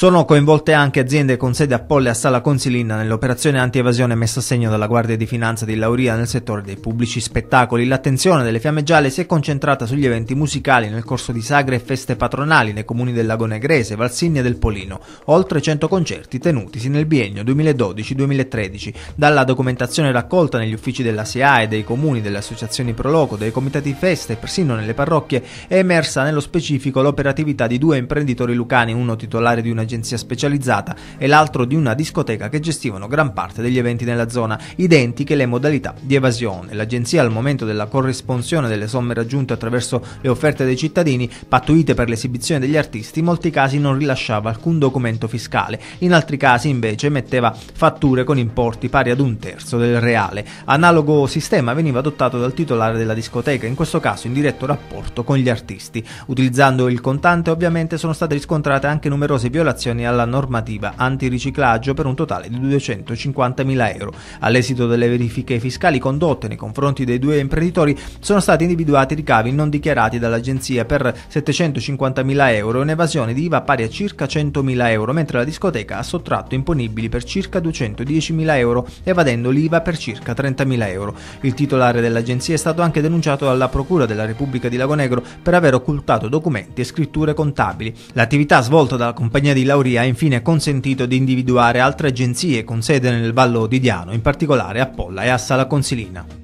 Sono coinvolte anche aziende con sede a Polle a Sala Consilina nell'operazione anti-evasione messa a segno dalla Guardia di Finanza di Lauria nel settore dei pubblici spettacoli. L'attenzione delle Fiamme Gialle si è concentrata sugli eventi musicali nel corso di sagre e feste patronali nei comuni del Lago Negrese, Valsigna e del Polino, oltre 100 concerti tenutisi nel biennio 2012-2013. Dalla documentazione raccolta negli uffici della SEA e dei comuni, delle associazioni Proloco, dei comitati feste e persino nelle parrocchie è emersa nello specifico l'operatività di due imprenditori lucani, uno titolare di una un'agenzia specializzata e l'altro di una discoteca che gestivano gran parte degli eventi nella zona, identiche le modalità di evasione. L'agenzia al momento della corrisponsione delle somme raggiunte attraverso le offerte dei cittadini, pattuite per l'esibizione degli artisti, in molti casi non rilasciava alcun documento fiscale, in altri casi invece metteva fatture con importi pari ad un terzo del reale. Analogo sistema veniva adottato dal titolare della discoteca, in questo caso in diretto rapporto con gli artisti. Utilizzando il contante ovviamente sono state riscontrate anche numerose violazioni violazioni alla normativa antiriciclaggio per un totale di 250.000 euro. All'esito delle verifiche fiscali condotte nei confronti dei due imprenditori sono stati individuati ricavi non dichiarati dall'agenzia per 750.000 euro e un'evasione di IVA pari a circa 100.000 euro, mentre la discoteca ha sottratto imponibili per circa 210.000 euro, evadendo l'IVA per circa 30.000 euro. Il titolare dell'agenzia è stato anche denunciato dalla Procura della Repubblica di Lagonegro per aver occultato documenti e scritture contabili. L'attività svolta dalla compagnia di Lauria ha infine consentito di individuare altre agenzie con sede nel Vallo di Diano, in particolare a Polla e a Sala Consilina.